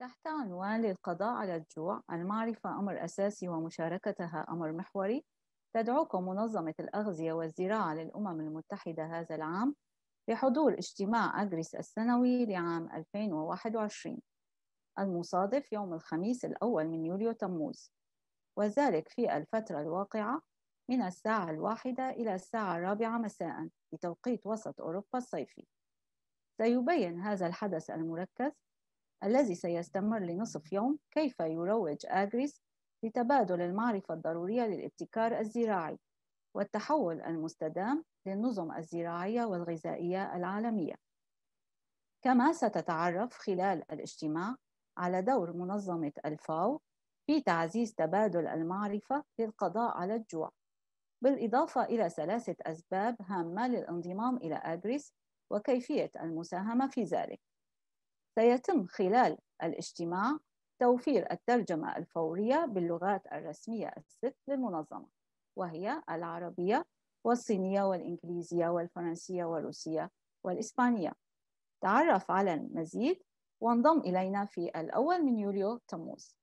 تحت عنوان للقضاء على الجوع المعرفة أمر أساسي ومشاركتها أمر محوري تدعوكم منظمة الأغذية والزراعة للأمم المتحدة هذا العام لحضور اجتماع أجريس السنوي لعام 2021 المصادف يوم الخميس الأول من يوليو تموز وذلك في الفترة الواقعة من الساعة الواحدة إلى الساعة الرابعة مساء بتوقيت وسط أوروبا الصيفي سيبين هذا الحدث المركز الذي سيستمر لنصف يوم كيف يروج أجريس لتبادل المعرفة الضرورية للابتكار الزراعي والتحول المستدام للنظم الزراعية والغذائية العالمية كما ستتعرف خلال الاجتماع على دور منظمة الفاو في تعزيز تبادل المعرفة للقضاء على الجوع بالإضافة إلى ثلاثة أسباب هامة للانضمام إلى أجريس وكيفية المساهمة في ذلك سيتم خلال الاجتماع توفير الترجمة الفورية باللغات الرسمية الست للمنظمة وهي العربية والصينية والإنجليزية والفرنسية والروسية والإسبانية تعرف على المزيد وانضم إلينا في الأول من يوليو تموز